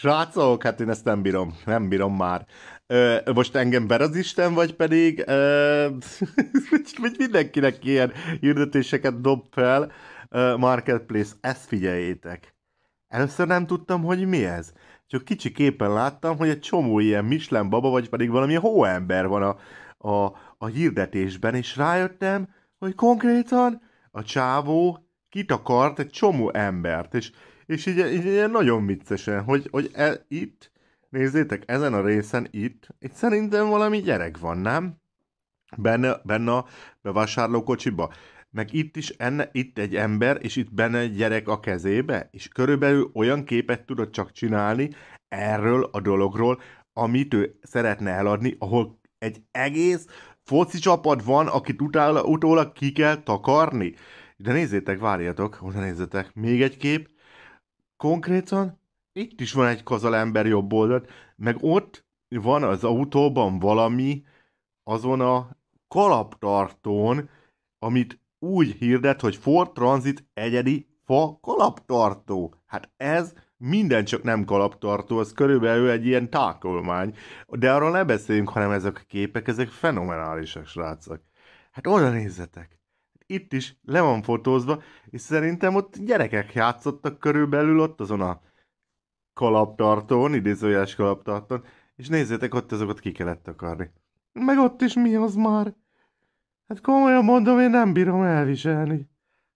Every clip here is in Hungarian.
Srácok, hát én ezt nem bírom, nem bírom már. Ö, most engem ber az Isten, vagy pedig ö, mindenkinek ilyen hirdetéseket dob fel. Ö, marketplace, ezt figyeljétek. Először nem tudtam, hogy mi ez. Csak kicsi képen láttam, hogy egy csomó ilyen Michelin baba, vagy pedig valami hóember van a, a, a hirdetésben, és rájöttem, hogy konkrétan a csávó kitakart egy csomó embert, és és így, így, így nagyon viccesen, hogy, hogy e, itt, nézzétek, ezen a részen itt, itt szerintem valami gyerek van, nem? Benne, benne a bevásárlókocsiba. Meg itt is enne, itt egy ember, és itt benne egy gyerek a kezébe, és körülbelül olyan képet tudod csak csinálni erről a dologról, amit ő szeretne eladni, ahol egy egész foci csapat van, akit utála, utólag ki kell takarni. De nézzétek, várjatok, oda nézzetek, még egy kép, konkrétan itt is van egy ember jobb oldalt, meg ott van az autóban valami azon a kalaptartón, amit úgy hirdet, hogy Ford Transit egyedi fa kalaptartó. Hát ez minden csak nem kalaptartó, az körülbelül egy ilyen tákolmány. De arról ne beszéljünk, hanem ezek a képek, ezek fenomenálisak, srácok. Hát oda nézzetek! itt is le van fotózva, és szerintem ott gyerekek játszottak körülbelül ott azon a kalaptartón, idézőjeles kalaptartón, és nézzétek, ott azokat ki kellett akarni. Meg ott is mi az már? Hát komolyan mondom, én nem bírom elviselni.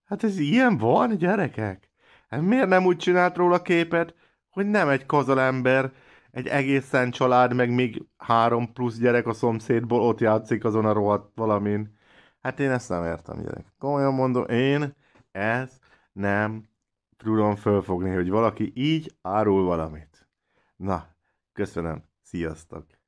Hát ez ilyen van, gyerekek? Hát miért nem úgy csinált róla képet, hogy nem egy kazal ember, egy egészen család, meg még három plusz gyerek a szomszédból ott játszik azon a rohadt valamin. Hát én ezt nem értem, gyerek. Komolyan mondom, én ezt nem tudom fölfogni, hogy valaki így árul valamit. Na, köszönöm, sziasztok!